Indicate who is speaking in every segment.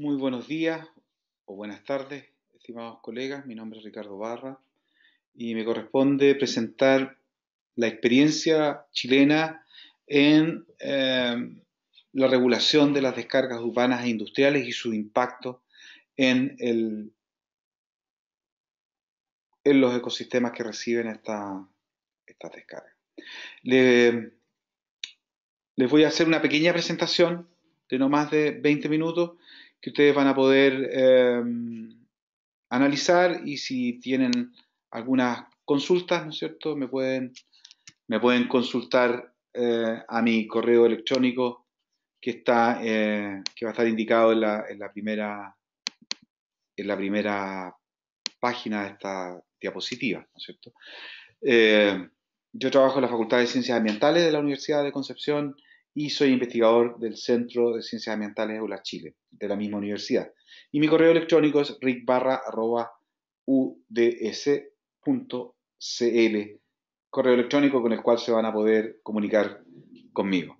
Speaker 1: Muy buenos días o buenas tardes, estimados colegas. Mi nombre es Ricardo Barra y me corresponde presentar la experiencia chilena en eh, la regulación de las descargas urbanas e industriales y su impacto en, el, en los ecosistemas que reciben estas descargas. les voy a hacer una pequeña presentación de no más de 20 minutos que ustedes van a poder em, analizar y si tienen algunas consultas, ¿no es cierto? Me pueden, me pueden consultar eh, a mi correo electrónico que, está, eh, que va a estar indicado en la, en la, primera, en la primera página de esta diapositiva, ¿no es cierto? Eh, yo trabajo en la Facultad de Ciencias Ambientales de la Universidad de Concepción, y soy investigador del Centro de Ciencias Ambientales de la Chile, de la misma universidad. Y mi correo electrónico es rickbarra.uds.cl, correo electrónico con el cual se van a poder comunicar conmigo.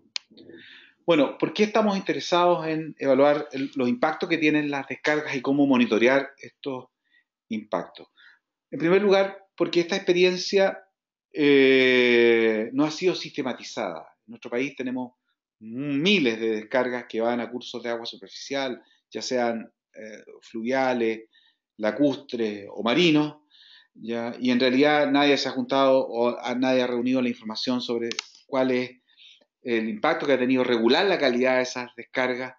Speaker 1: Bueno, ¿por qué estamos interesados en evaluar los impactos que tienen las descargas y cómo monitorear estos impactos? En primer lugar, porque esta experiencia eh, no ha sido sistematizada. En nuestro país tenemos miles de descargas que van a cursos de agua superficial, ya sean eh, fluviales, lacustres o marinos, y en realidad nadie se ha juntado o nadie ha reunido la información sobre cuál es el impacto que ha tenido regular la calidad de esas descargas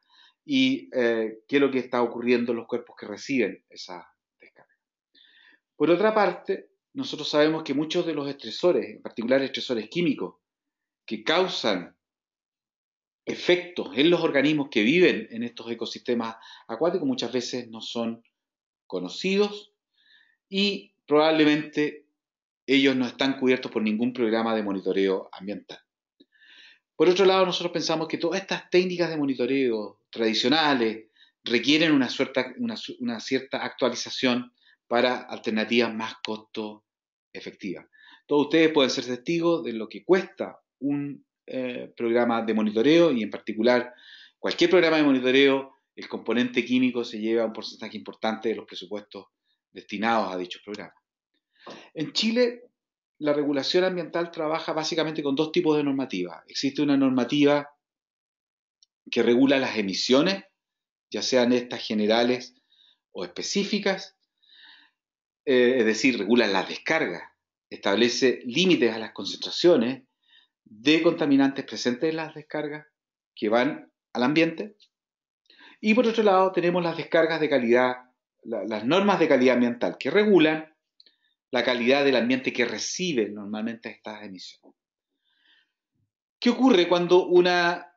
Speaker 1: y eh, qué es lo que está ocurriendo en los cuerpos que reciben esas descargas. Por otra parte, nosotros sabemos que muchos de los estresores, en particular estresores químicos, que causan efectos en los organismos que viven en estos ecosistemas acuáticos muchas veces no son conocidos y probablemente ellos no están cubiertos por ningún programa de monitoreo ambiental. Por otro lado, nosotros pensamos que todas estas técnicas de monitoreo tradicionales requieren una, una, cierta actualización para alternativas más costo efectivas. Todos ustedes pueden ser testigos de lo que cuesta un eh, programas de monitoreo y en particular cualquier programa de monitoreo, el componente químico se lleva un porcentaje importante de los presupuestos destinados a dichos programas. En Chile, la regulación ambiental trabaja básicamente con dos tipos de normativa. Existe una normativa que regula las emisiones, ya sean estas generales o específicas, eh, es decir, regula las descargas, establece límites a las concentraciones de contaminantes presentes en las descargas que van al ambiente. Y por otro lado tenemos las descargas de calidad, las normas de calidad ambiental que regulan la calidad del ambiente que recibe normalmente estas emisiones. ¿Qué ocurre cuando una,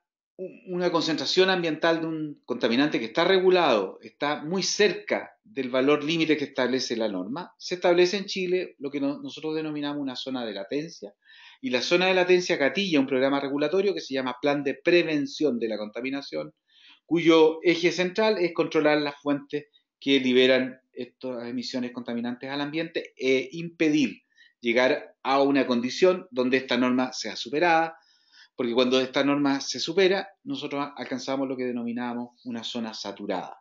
Speaker 1: una concentración ambiental de un contaminante que está regulado está muy cerca del valor límite que establece la norma? Se establece en Chile lo que nosotros denominamos una zona de latencia, y la zona de latencia catilla un programa regulatorio que se llama Plan de Prevención de la Contaminación, cuyo eje central es controlar las fuentes que liberan estas emisiones contaminantes al ambiente e impedir llegar a una condición donde esta norma sea superada, porque cuando esta norma se supera, nosotros alcanzamos lo que denominamos una zona saturada.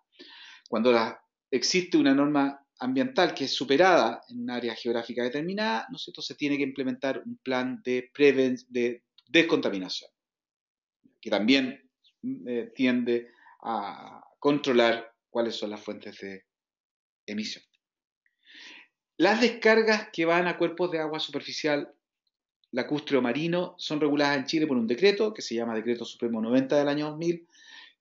Speaker 1: Cuando existe una norma ambiental que es superada en un área geográfica determinada, ¿no se tiene que implementar un plan de, preven de descontaminación, que también mm, eh, tiende a controlar cuáles son las fuentes de emisión. Las descargas que van a cuerpos de agua superficial lacustre o marino son reguladas en Chile por un decreto que se llama Decreto Supremo 90 del año 2000,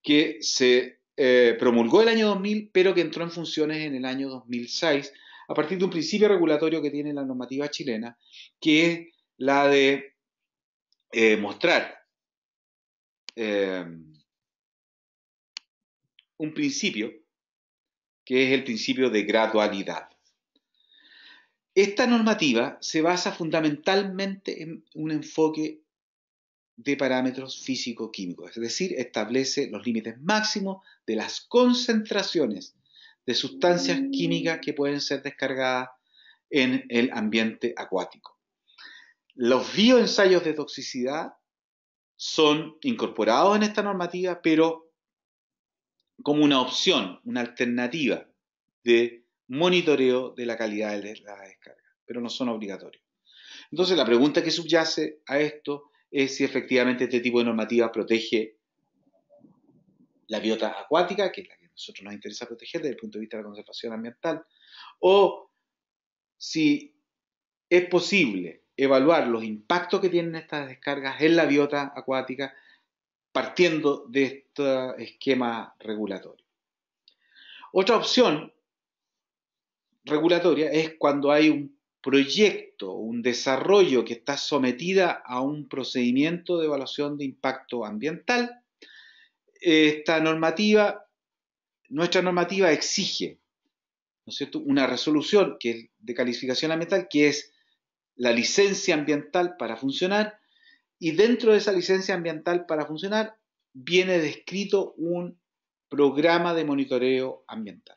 Speaker 1: que se eh, promulgó el año 2000, pero que entró en funciones en el año 2006, a partir de un principio regulatorio que tiene la normativa chilena, que es la de eh, mostrar eh, un principio, que es el principio de gradualidad. Esta normativa se basa fundamentalmente en un enfoque de parámetros físico-químicos, es decir, establece los límites máximos de las concentraciones de sustancias químicas que pueden ser descargadas en el ambiente acuático. Los bioensayos de toxicidad son incorporados en esta normativa, pero como una opción, una alternativa de monitoreo de la calidad de la descarga, pero no son obligatorios. Entonces la pregunta que subyace a esto es si efectivamente este tipo de normativa protege la biota acuática, que es la que a nosotros nos interesa proteger desde el punto de vista de la conservación ambiental, o si es posible evaluar los impactos que tienen estas descargas en la biota acuática partiendo de este esquema regulatorio. Otra opción regulatoria es cuando hay un proyecto, un desarrollo que está sometida a un procedimiento de evaluación de impacto ambiental, esta normativa, nuestra normativa exige, ¿no es cierto?, una resolución que es de calificación ambiental, que es la licencia ambiental para funcionar, y dentro de esa licencia ambiental para funcionar viene descrito un programa de monitoreo ambiental.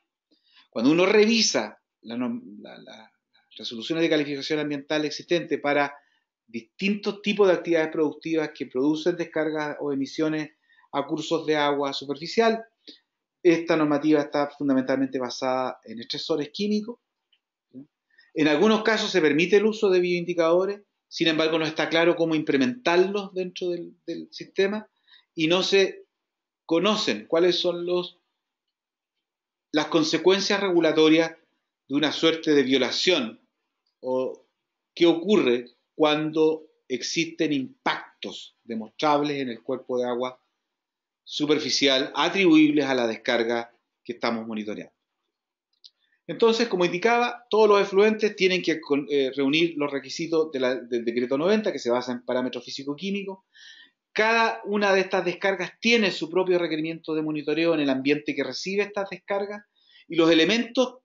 Speaker 1: Cuando uno revisa la, la, resoluciones de calificación ambiental existentes para distintos tipos de actividades productivas que producen descargas o emisiones a cursos de agua superficial. Esta normativa está fundamentalmente basada en estresores químicos. En algunos casos se permite el uso de bioindicadores, sin embargo no está claro cómo implementarlos dentro del, sistema y no se conocen cuáles son las consecuencias regulatorias de una suerte de violación o qué ocurre cuando existen impactos demostrables en el cuerpo de agua superficial atribuibles a la descarga que estamos monitoreando. Entonces, como indicaba, todos los efluentes tienen que eh, reunir los requisitos del decreto 90, que se basa en parámetros físico-químicos. Cada una de estas descargas tiene su propio requerimiento de monitoreo en el ambiente que recibe estas descargas y los elementos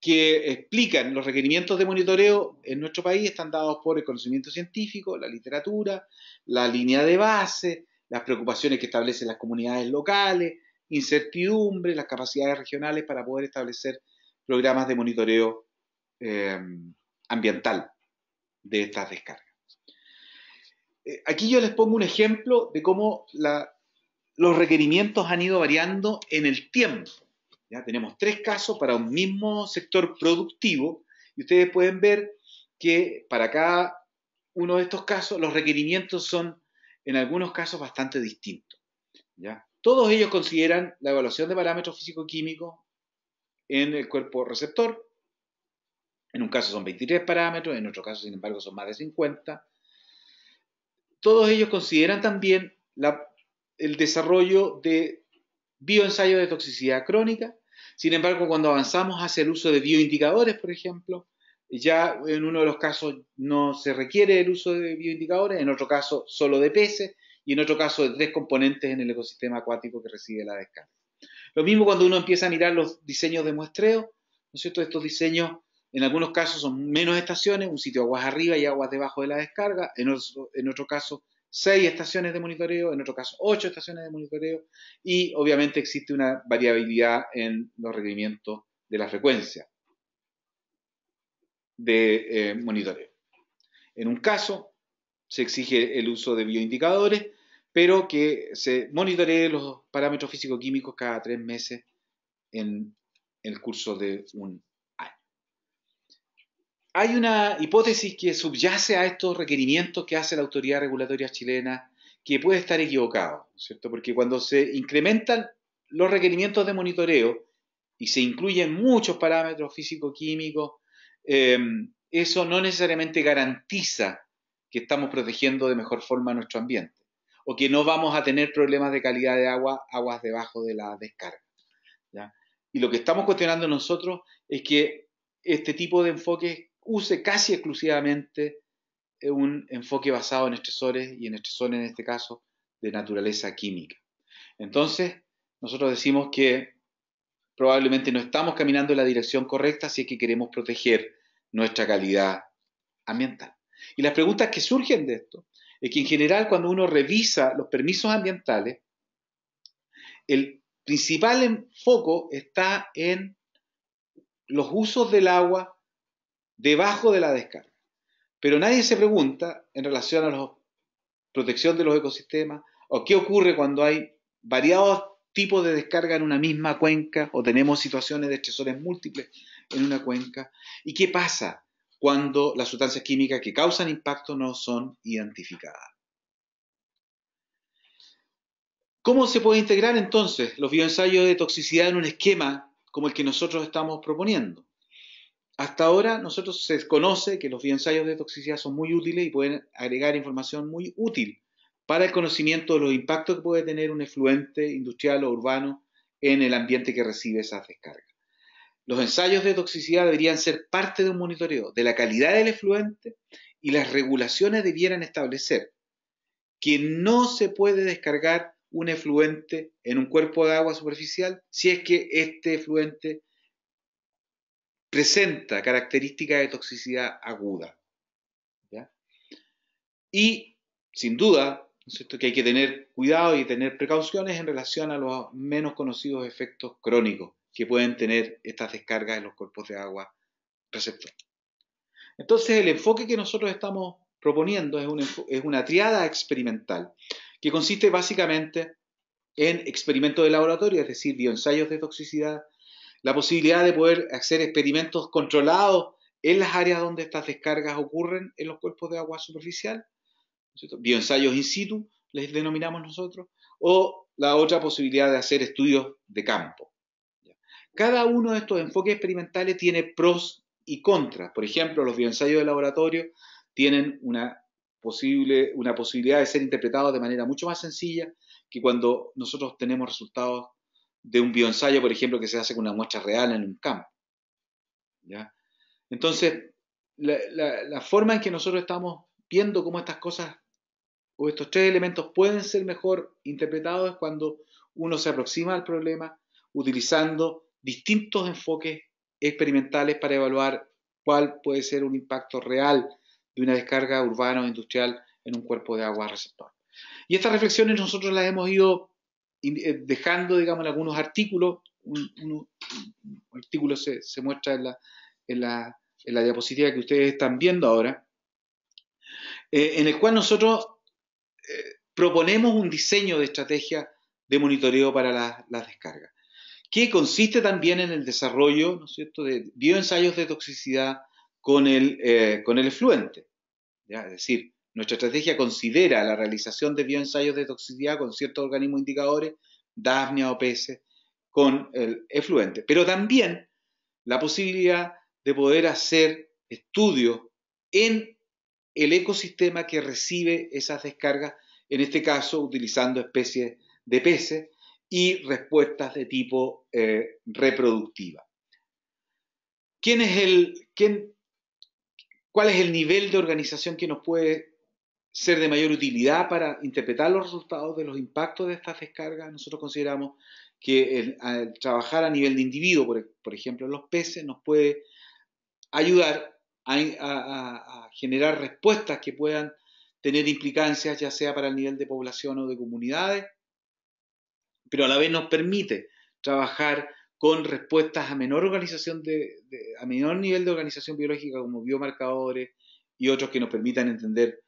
Speaker 1: que explican los requerimientos de monitoreo en nuestro país están dados por el conocimiento científico, la literatura, la línea de base, las preocupaciones que establecen las comunidades locales, incertidumbre, las capacidades regionales para poder establecer programas de monitoreo em, ambiental de estas descargas. Eh, aquí yo les pongo un ejemplo de cómo los requerimientos han ido variando en el tiempo. Tenemos tres casos para un mismo sector productivo y ustedes pueden ver que para cada uno de estos casos los requerimientos son en algunos casos bastante distintos. Todos ellos consideran la evaluación de parámetros físico-químicos en el cuerpo receptor. En un caso son 23 parámetros, en otro caso, sin embargo, son más de 50. Todos ellos consideran también el desarrollo de bioensayos de toxicidad crónica sin embargo, cuando avanzamos hacia el uso de bioindicadores, por ejemplo, ya en uno de los casos no se requiere el uso de bioindicadores, en otro caso solo de peces y en otro caso de tres componentes en el ecosistema acuático que recibe la descarga. Lo mismo cuando uno empieza a mirar los diseños de muestreo, ¿no es cierto? Estos diseños en algunos casos son menos estaciones, un sitio aguas arriba y aguas debajo de la descarga, en otro, en otro caso seis estaciones de monitoreo, en otro caso ocho estaciones de monitoreo, y obviamente existe una variabilidad en los requerimientos de la frecuencia de eh, monitoreo. En un caso se exige el uso de bioindicadores, pero que se monitoree los parámetros físico-químicos cada tres meses en el curso de un hay una hipótesis que subyace a estos requerimientos que hace la autoridad regulatoria chilena, que puede estar equivocado, ¿cierto? Porque cuando se incrementan los requerimientos de monitoreo y se incluyen muchos parámetros físico-químicos, em, eso no necesariamente garantiza que estamos protegiendo de mejor forma nuestro ambiente o que no vamos a tener problemas de calidad de agua, aguas debajo de la descarga. Y lo que estamos cuestionando nosotros es que este tipo de enfoques use casi exclusivamente eh, un enfoque basado en estresores y en estresores en este caso de naturaleza química. Entonces, nosotros decimos que probablemente no estamos caminando en la dirección correcta si es que queremos proteger nuestra calidad ambiental. Y las preguntas que surgen de esto es que en general cuando uno revisa los permisos ambientales, el principal enfoque está en los usos del agua debajo de la descarga. Pero nadie se pregunta en relación a la protección de los ecosistemas o qué ocurre cuando hay variados tipos de descarga en una misma cuenca o tenemos situaciones de estresores múltiples en una cuenca y qué pasa cuando las sustancias químicas que causan impacto no son identificadas. ¿Cómo se puede integrar entonces los bioensayos de toxicidad en un esquema como el que nosotros estamos proponiendo? Hasta ahora nosotros se conoce que los ensayos de toxicidad son muy útiles y pueden agregar información muy útil para el conocimiento de los impactos que puede tener un efluente industrial o urbano en el ambiente que recibe esas descargas. Los ensayos de toxicidad deberían ser parte de un monitoreo de la calidad del efluente y las regulaciones debieran establecer que no se puede descargar un efluente en un cuerpo de agua superficial si es que este efluente presenta características de toxicidad aguda. Y sin duda, que hay que tener cuidado y tener precauciones en relación a los menos conocidos efectos crónicos que pueden tener estas descargas en los cuerpos de agua receptor. Entonces, el enfoque que nosotros estamos proponiendo es, es una triada experimental que consiste básicamente en experimentos de laboratorio, es decir, bioensayos de toxicidad, la posibilidad de poder hacer experimentos controlados en las áreas donde estas descargas ocurren en los cuerpos de agua superficial, bioensayos in situ, les denominamos nosotros, o la otra posibilidad de hacer estudios de campo. Cada uno de estos enfoques experimentales tiene pros y contras. Por ejemplo, los bioensayos de laboratorio tienen una, posible, una posibilidad de ser interpretados de manera mucho más sencilla que cuando nosotros tenemos resultados de un bioensayo, por ejemplo, que se hace con una muestra real en un campo. ¿ya? Entonces, la, la forma en que nosotros estamos viendo cómo estas cosas o estos tres elementos pueden ser mejor interpretados es cuando uno se aproxima al problema utilizando distintos enfoques experimentales para evaluar cuál puede ser un impacto real de una descarga urbana o industrial en un cuerpo de agua receptor. Y estas reflexiones nosotros las hemos ido eh, dejando, digamos, algunos artículos, un, artículo se, se muestra en la, en, la, en la, diapositiva que ustedes están viendo ahora, eh, en el cual nosotros eh, proponemos un diseño de estrategia de monitoreo para las descargas, que consiste también en el desarrollo, ¿no es cierto?, de bioensayos de toxicidad con el, con el efluente, es decir, nuestra estrategia considera la realización de bioensayos de toxicidad con ciertos organismos indicadores, daphnia o peces, con el efluente, pero también la posibilidad de poder hacer estudios en el ecosistema que recibe esas descargas, en este caso utilizando especies de peces y respuestas de tipo eh, reproductiva. ¿Cuál es el nivel de organización que nos puede ser de mayor utilidad para interpretar los resultados de los impactos de estas descargas, nosotros consideramos que trabajar a nivel de individuo, por, e, ejemplo, en los peces, nos puede ayudar a, generar respuestas que puedan tener implicancias ya sea para el nivel de población o de comunidades, pero a la vez nos permite trabajar con respuestas a menor organización a menor nivel de organización biológica como biomarcadores y otros que nos permitan entender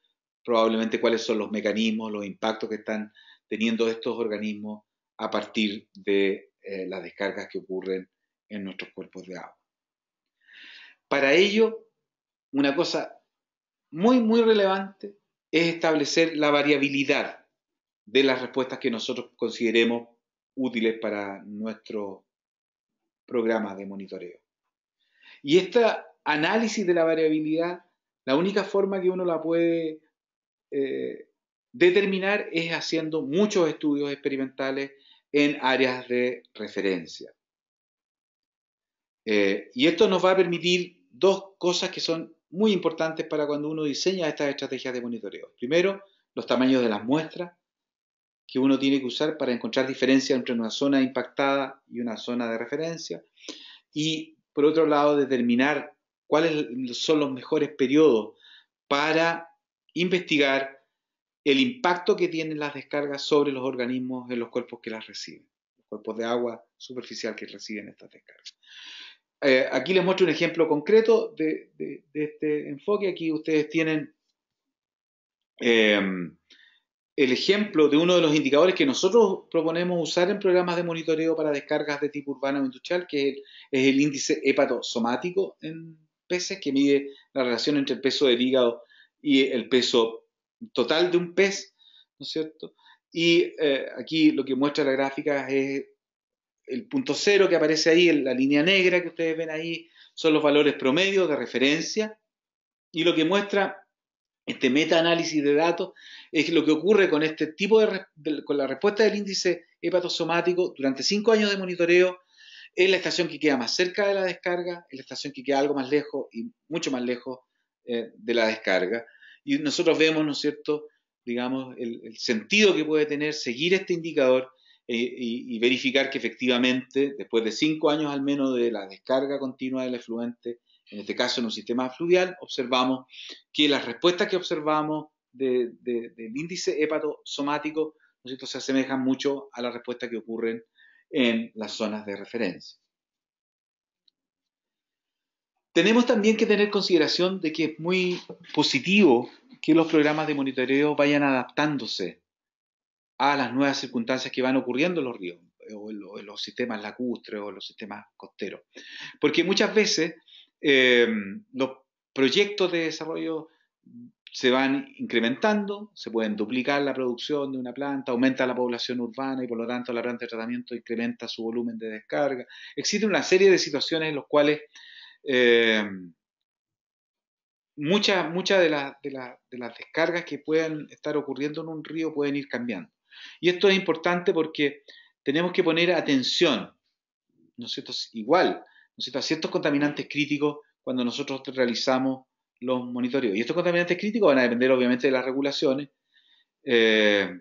Speaker 1: probablemente cuáles son los mecanismos, los impactos que están teniendo estos organismos a partir de eh, las descargas que ocurren en nuestros cuerpos de agua. Para ello, una cosa muy, muy relevante es establecer la variabilidad de las respuestas que nosotros consideremos útiles para nuestro programa de monitoreo. Y este análisis de la variabilidad, la única forma que uno la puede eh, determinar es haciendo muchos estudios experimentales en áreas de referencia. Eh, y esto nos va a permitir dos cosas que son muy importantes para cuando uno diseña estas estrategias de monitoreo. Primero, los tamaños de las muestras que uno tiene que usar para encontrar diferencias entre una zona impactada y una zona de referencia. Y por otro lado, determinar cuáles son los mejores periodos para investigar el impacto que tienen las descargas sobre los organismos en los cuerpos que las reciben, los cuerpos de agua superficial que reciben estas descargas. Eh, aquí les muestro un ejemplo concreto de, este enfoque. Aquí ustedes tienen em, el ejemplo de uno de los indicadores que nosotros proponemos usar en programas de monitoreo para descargas de tipo urbano o industrial, que es el, es el índice hepatosomático en peces, que mide la relación entre el peso del hígado y el peso total de un pez, ¿no es cierto? Y eh, aquí lo que muestra la gráfica es el punto cero que aparece ahí, la línea negra que ustedes ven ahí, son los valores promedios de referencia. Y lo que muestra este meta-análisis de datos es lo que ocurre con este tipo de, con la respuesta del índice hepatosomático durante cinco años de monitoreo en la estación que queda más cerca de la descarga, en la estación que queda algo más lejos y mucho más lejos, eh, de la descarga. Y nosotros vemos, ¿no es cierto?, digamos, el, sentido que puede tener seguir este indicador eh, y, verificar que efectivamente, después de cinco años al menos de la descarga continua del efluente, en este caso en un sistema fluvial, observamos que las respuestas que observamos del índice hepatosomático ¿no es cierto? se asemejan mucho a las respuestas que ocurren en las zonas de referencia. Tenemos también que tener consideración de que es muy positivo que los programas de monitoreo vayan adaptándose a las nuevas circunstancias que van ocurriendo en los ríos, eh, o en los, sistemas lacustres, o en los sistemas costeros. Porque muchas veces eh, los proyectos de desarrollo se van incrementando, se pueden duplicar la producción de una planta, aumenta la población urbana y por lo tanto la planta de tratamiento incrementa su volumen de descarga. Existen una serie de situaciones en las cuales muchas eh, muchas de, las descargas que puedan estar ocurriendo en un río pueden ir cambiando. Y esto es importante porque tenemos que poner atención, ¿no es cierto? Igual, ¿no A ciertos contaminantes críticos cuando nosotros realizamos los monitoreos. Y estos contaminantes críticos van a depender obviamente de las regulaciones, eh,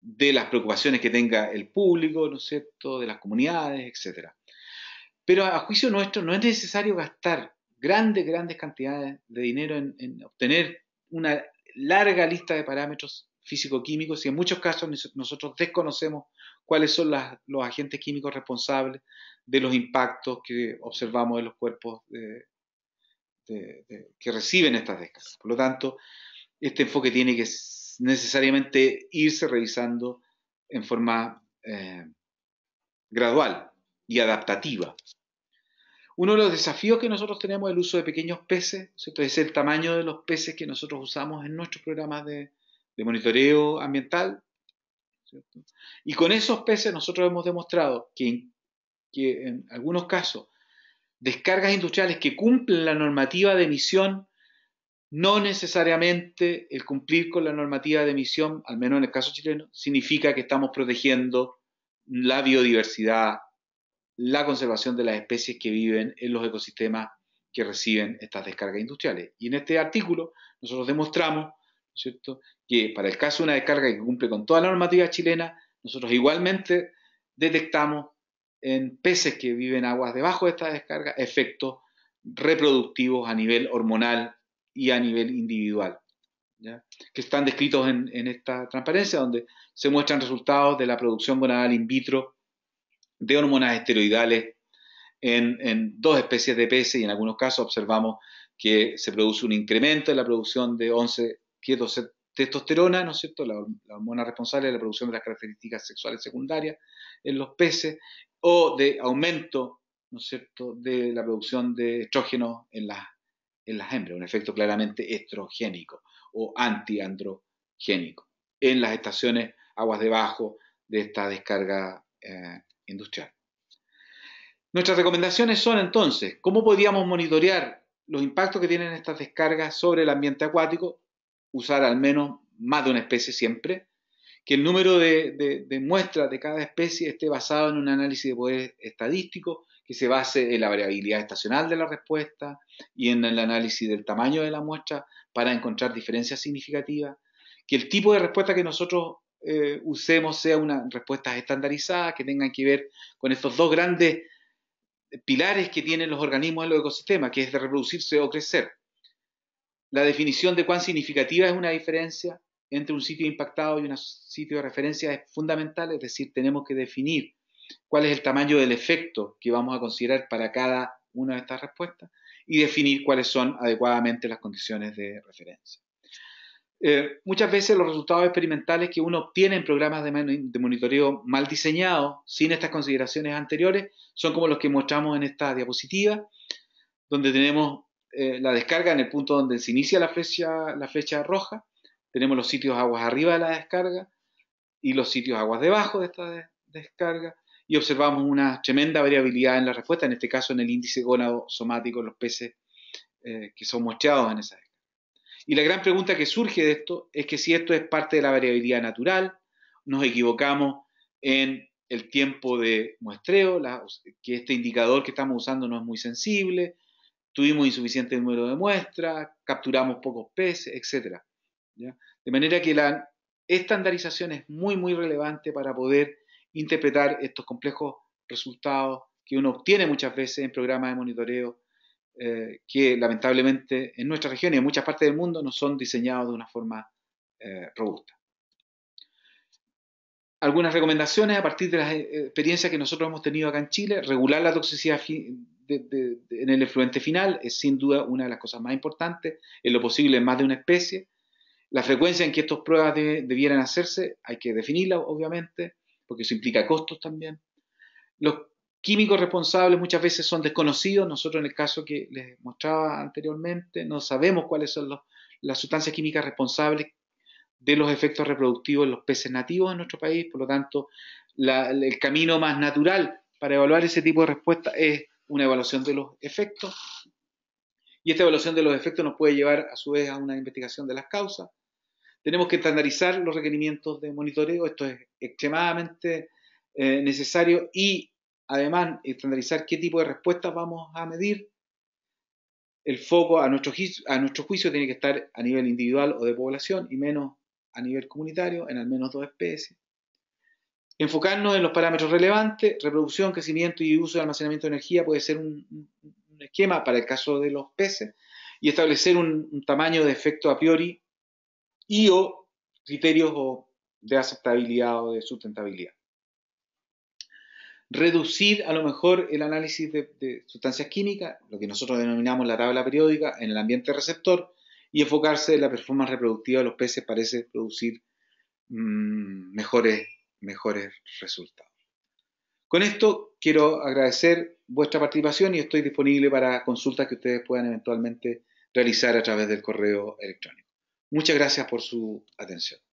Speaker 1: de las preocupaciones que tenga el público, ¿no es cierto?, de las comunidades, etc. Pero a juicio nuestro no es necesario gastar grandes, grandes cantidades de dinero en, obtener una larga lista de parámetros físico-químicos y en muchos casos nosotros desconocemos cuáles son los agentes químicos responsables de los impactos que observamos en los cuerpos que reciben estas descargas. Por lo tanto, este enfoque tiene que necesariamente irse revisando en forma eh, gradual y adaptativa. Uno de los desafíos que nosotros tenemos es el uso de pequeños peces, es el tamaño de los peces que nosotros usamos en nuestros programas de, monitoreo ambiental. Y con esos peces nosotros hemos demostrado que, que en algunos casos descargas industriales que cumplen la normativa de emisión, no necesariamente el cumplir con la normativa de emisión, al menos en el caso chileno, significa que estamos protegiendo la biodiversidad la conservación de las especies que viven en los ecosistemas que reciben estas descargas industriales. Y en este artículo nosotros demostramos ¿cierto? que para el caso de una descarga que cumple con toda la normativa chilena, nosotros igualmente detectamos en peces que viven aguas debajo de esta descarga efectos reproductivos a nivel hormonal y a nivel individual, que están descritos en, en, esta transparencia, donde se muestran resultados de la producción gonadal in vitro de hormonas esteroidales en, dos especies de peces y en algunos casos observamos que se produce un incremento en la producción de 11 testosterona, ¿no es cierto? La, hormona responsable de la producción de las características sexuales secundarias en los peces o de aumento, ¿no es cierto?, de la producción de estrógeno en las, hembras, un efecto claramente estrogénico o antiandrogénico en las estaciones aguas debajo de esta descarga eh, industrial. Nuestras recomendaciones son entonces, ¿cómo podríamos monitorear los impactos que tienen estas descargas sobre el ambiente acuático? Usar al menos más de una especie siempre, que el número de, de muestras de cada especie esté basado en un análisis de poder estadístico que se base en la variabilidad estacional de la respuesta y en el análisis del tamaño de la muestra para encontrar diferencias significativas, que el tipo de respuesta que nosotros eh, usemos sea una respuestas estandarizadas que tengan que ver con estos dos grandes pilares que tienen los organismos en los ecosistemas, que es de reproducirse o crecer. La definición de cuán significativa es una diferencia entre un sitio impactado y un sitio de referencia es fundamental, es decir, tenemos que definir cuál es el tamaño del efecto que vamos a considerar para cada una de estas respuestas y definir cuáles son adecuadamente las condiciones de referencia. Eh, muchas veces los resultados experimentales que uno obtiene en programas de, monitoreo mal diseñados, sin estas consideraciones anteriores, son como los que mostramos en esta diapositiva, donde tenemos eh, la descarga en el punto donde se inicia la flecha, roja, tenemos los sitios aguas arriba de la descarga y los sitios aguas debajo de esta descarga, y observamos una tremenda variabilidad en la respuesta, en este caso en el índice gónado somático, los peces eh, que son mostrados en esa descarga. Y la gran pregunta que surge de esto es que si esto es parte de la variabilidad natural, nos equivocamos en el tiempo de muestreo, que este indicador que estamos usando no es muy sensible, tuvimos insuficiente número de muestras, capturamos pocos peces, etc. De manera que la estandarización es muy, muy relevante para poder interpretar estos complejos resultados que uno obtiene muchas veces en programas de monitoreo eh, que lamentablemente en nuestra región y en muchas partes del mundo no son diseñados de una forma eh, robusta. Algunas recomendaciones a partir de las eh, experiencias que nosotros hemos tenido acá en Chile, regular la toxicidad en el efluente final es sin duda una de las cosas más importantes, en lo posible en más de una especie. La frecuencia en que estas pruebas debieran hacerse hay que definirla, obviamente, porque eso implica costos también. Los químicos responsables muchas veces son desconocidos. Nosotros en el caso que les mostraba anteriormente, no sabemos cuáles son las sustancias químicas responsables de los efectos reproductivos en los peces nativos en nuestro país. Por lo tanto, el camino más natural para evaluar ese tipo de respuesta es una evaluación de los efectos. Y esta evaluación de los efectos nos puede llevar a su vez a una investigación de las causas. Tenemos que estandarizar los requerimientos de monitoreo, esto es extremadamente eh, necesario y Además, estandarizar qué tipo de respuestas vamos a medir. El foco a nuestro, juicio tiene que estar a nivel individual o de población y menos a nivel comunitario en al menos dos especies. Enfocarnos en los parámetros relevantes, reproducción, crecimiento y uso de almacenamiento de energía puede ser un, esquema para el caso de los peces y establecer un, tamaño de efecto a priori y o criterios de aceptabilidad o de sustentabilidad reducir a lo mejor el análisis de, sustancias químicas, lo que nosotros denominamos la tabla periódica, en el ambiente receptor y enfocarse en la performance reproductiva de los peces parece producir mm, mejores resultados. Con esto quiero agradecer vuestra participación y estoy disponible para consultas que ustedes puedan eventualmente realizar a través del correo electrónico. Muchas gracias por su atención.